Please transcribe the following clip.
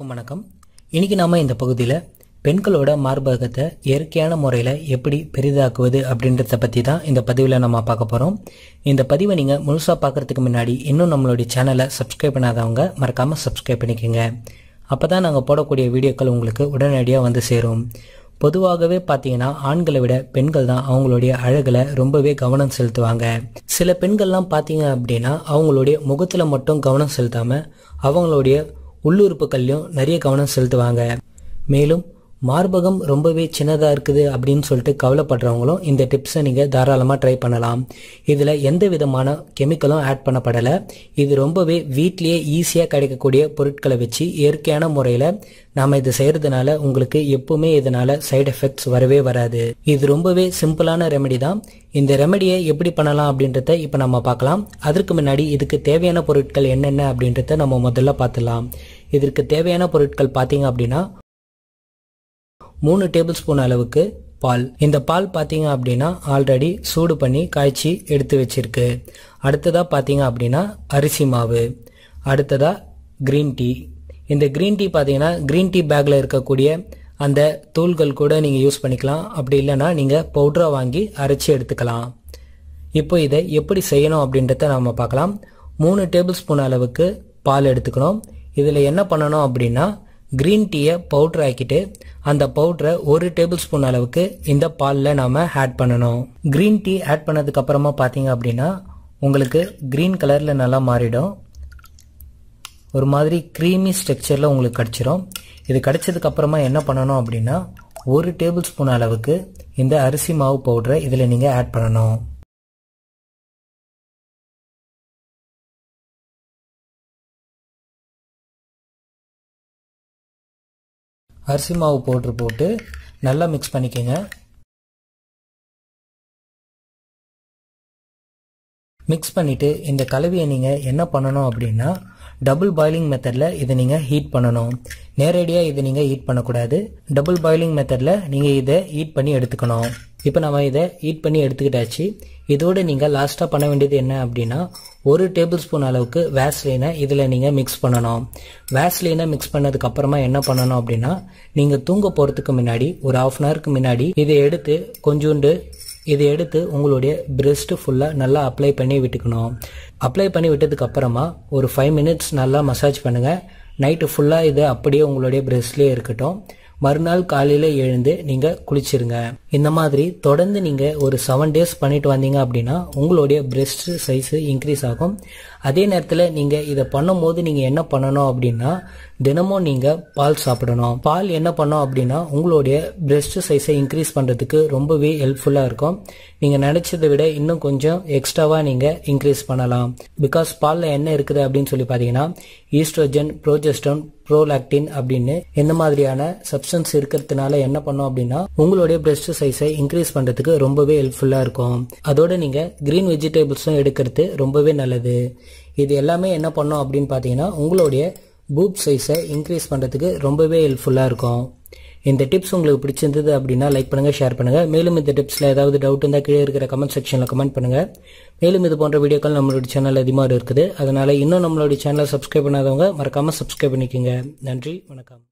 அனைவருக்கும் வணக்கம் இன்றைக்கி நாம இந்த பகுதியில் பெண்களோட மார்பகத்தை இயற்கையான முறையில் எப்படி பெரிதாக்குவது அப்படின்றத பற்றி தான் இந்த பதிவில் நம்ம பார்க்க போகிறோம் இந்த பதிவை நீங்கள் முழுசாக பார்க்குறதுக்கு முன்னாடி இன்னும் நம்மளுடைய சேனலை சப்ஸ்கிரைப் பண்ணாதவங்க மறக்காமல் சப்ஸ்கிரைப் பண்ணிக்கோங்க அப்போ தான் நாங்கள் போடக்கூடிய வீடியோக்கள் உங்களுக்கு உடனடியாக வந்து சேரும் பொதுவாகவே பார்த்தீங்கன்னா ஆண்களை விட பெண்கள் தான் அவங்களுடைய அழகில் ரொம்பவே கவனம் செலுத்துவாங்க சில பெண்கள்லாம் பார்த்தீங்க அப்படின்னா அவங்களுடைய முகத்தில் மட்டும் கவனம் செலுத்தாமல் அவங்களுடைய உள்ளுறுப்புகள்லையும் நிறைய கவனம் செலுத்துவாங்க மேலும் மார்பகம் ரொம்பவே சின்னதாக இருக்குது அப்படின்னு சொல்லிட்டு கவலைப்படுறவங்களும் இந்த டிப்ஸை நீங்கள் தாராளமாக ட்ரை பண்ணலாம் இதில் எந்த விதமான கெமிக்கலும் ஆட் பண்ணப்படலை இது ரொம்பவே வீட்லேயே ஈஸியாக கிடைக்கக்கூடிய பொருட்களை வச்சு இயற்கையான முறையில் நாம் இது செய்கிறதுனால உங்களுக்கு எப்பவுமே இதனால் சைடு எஃபெக்ட்ஸ் வரவே வராது இது ரொம்பவே சிம்பிளான ரெமெடி தான் இந்த ரெமெடியை எப்படி பண்ணலாம் அப்படின்றத இப்போ நம்ம பார்க்கலாம் அதற்கு முன்னாடி இதுக்கு தேவையான பொருட்கள் என்னென்ன அப்படின்றத நம்ம முதல்ல பார்த்துலாம் இதற்கு தேவையான பொருட்கள் பார்த்தீங்க அப்படின்னா மூணு டேபிள் ஸ்பூன் அளவுக்கு பால் இந்த பால் பார்த்தீங்க அப்படின்னா ஆல்ரெடி சூடு பண்ணி காய்ச்சி எடுத்து வச்சிருக்கு அடுத்ததாக பார்த்தீங்க அப்படின்னா அரிசி மாவு அடுத்ததாக க்ரீன் டீ இந்த க்ரீன் டீ பார்த்தீங்கன்னா க்ரீன் டீ பேக்கில் இருக்கக்கூடிய அந்த தூள்கள் கூட நீங்கள் யூஸ் பண்ணிக்கலாம் அப்படி இல்லைன்னா நீங்கள் பவுடராக வாங்கி அரைச்சி எடுத்துக்கலாம் இப்போ இதை எப்படி செய்யணும் அப்படின்றத நம்ம பார்க்கலாம் மூணு டேபிள் ஸ்பூன் அளவுக்கு பால் எடுத்துக்கணும் இதில் என்ன பண்ணணும் அப்படின்னா க்ரீன் டீயை பவுட்ரு ஆக்கிட்டு அந்த பவுட்ரை ஒரு டேபிள் ஸ்பூன் அளவுக்கு இந்த பாலில் நாம் ஆட் பண்ணணும் க்ரீன் டீ ஆட் பண்ணதுக்கப்புறமா பார்த்தீங்க அப்படின்னா உங்களுக்கு க்ரீன் கலரில் நல்லா மாறிடும் ஒரு மாதிரி க்ரீமி ஸ்ட்ரக்சரில் உங்களுக்கு கிடச்சிரும் இது கிடச்சதுக்கப்புறமா என்ன பண்ணணும் அப்படின்னா ஒரு டேபிள் ஸ்பூன் அளவுக்கு இந்த அரிசி மாவு பவுட்ரை இதில் நீங்கள் ஆட் பண்ணணும் அரிசி மாவு பவுட்ரு போட்டு நல்லா மிக்ஸ் பண்ணிக்கோங்க மிக்ஸ் பண்ணிவிட்டு இந்த கலவையை நீங்கள் என்ன பண்ணணும் அப்படின்னா டபுள் பாயிலிங் மெத்தடில் இதை நீங்கள் ஹீட் பண்ணணும் நேரடியாக இதை நீங்கள் ஹீட் பண்ணக்கூடாது டபுள் பாயிலிங் மெத்தடில் நீங்கள் இதை ஹீட் பண்ணி எடுத்துக்கணும் இப்போ நம்ம இதை ஹீட் பண்ணி எடுத்துக்கிட்டாச்சு இதோடு நீங்கள் லாஸ்ட்டாக பண்ண வேண்டியது என்ன அப்படின்னா ஒரு டேபிள் ஸ்பூன் அளவுக்கு வேஸ்லினை இதில் நீங்கள் மிக்ஸ் பண்ணணும் வேஸ்லீனை மிக்ஸ் பண்ணதுக்கப்புறமா என்ன பண்ணணும் அப்படின்னா நீங்கள் தூங்க போகிறதுக்கு முன்னாடி ஒரு ஆஃப் அன் ஹவருக்கு முன்னாடி இதை எடுத்து கொஞ்சோண்டு இதை எடுத்து உங்களுடைய பிரெஸ்ட்டு ஃபுல்லாக நல்லா அப்ளை பண்ணி விட்டுக்கணும் அப்ளை பண்ணி விட்டதுக்கப்புறமா ஒரு ஃபைவ் மினிட்ஸ் நல்லா மசாஜ் பண்ணுங்கள் நைட்டு ஃபுல்லாக இது அப்படியே உங்களுடைய பிரெஸ்ட்லேயே இருக்கட்டும் மறுநாள் காலையில் எழுந்து நீங்கள் குளிச்சிருங்க இந்த மாதிரி தொடர்ந்து நீங்கள் ஒரு செவன் டேஸ் பண்ணிட்டு வந்தீங்க அப்படின்னா உங்களுடைய பிரெஸ்ட் சைஸ் இன்க்ரீஸ் ஆகும் அதே நேரத்தில் நீங்கள் இதை பண்ணும்போது நீங்கள் என்ன பண்ணணும் அப்படின்னா தினமும் நீங்கள் பால் சாப்பிடணும் பால் என்ன பண்ணோம் அப்படின்னா உங்களுடைய பிரெஸ்ட் சைஸை இன்க்ரீஸ் பண்ணுறதுக்கு ரொம்பவே ஹெல்ப்ஃபுல்லாக இருக்கும் நீங்கள் நினச்சதை விட இன்னும் கொஞ்சம் எக்ஸ்ட்ராவாக நீங்கள் இன்க்ரீஸ் பண்ணலாம் பிகாஸ் பாலில் என்ன இருக்குது அப்படின்னு சொல்லி பார்த்தீங்கன்னா ஈஸ்ட்ரோஜன் ப்ரோஜெஸ்டன் ப்ரோலாக்டின் அப்படின்னு எந்த மாதிரியான சப்ஸ்டன்ஸ் இருக்கிறதுனால என்ன பண்ணோம் அப்படின்னா உங்களுடைய பிரெஸ்ட் சைஸை இன்க்ரீஸ் பண்ணுறதுக்கு ரொம்பவே ஹெல்ப்ஃபுல்லாக இருக்கும் அதோட நீங்கள் க்ரீன் வெஜிடபிள்ஸும் எடுக்கிறது ரொம்பவே நல்லது இது எல்லாமே என்ன பண்ணோம் அப்படின்னு பார்த்தீங்கன்னா உங்களுடைய பூப் சைஸை இன்க்ரீஸ் பண்ணுறதுக்கு ரொம்பவே ஹெல்ப்ஃபுல்லாக இருக்கும் இந்த டிப்ஸ் உங்களுக்கு பிடிச்சிருந்தது அப்படின்னா லைக் பண்ணுங்கள் ஷேர் பண்ணுங்கள் மேலும் இந்த டிப்ஸில் ஏதாவது டவுட் இருந்தால் கீழே இருக்கிற கமெண்ட் செக்ஷனில் கமெண்ட் பண்ணுங்கள் மேலும் இது போன்ற வீடியோக்கள் நம்மளுடைய சேனல் அதிகமாக இருக்குது அதனால் இன்னும் நம்மளுடைய சேனலை சப்ஸ்கிரைப் பண்ணாதவங்க மறக்காமல் சப்ஸ்கிரைப் பண்ணிக்கோங்க நன்றி வணக்கம்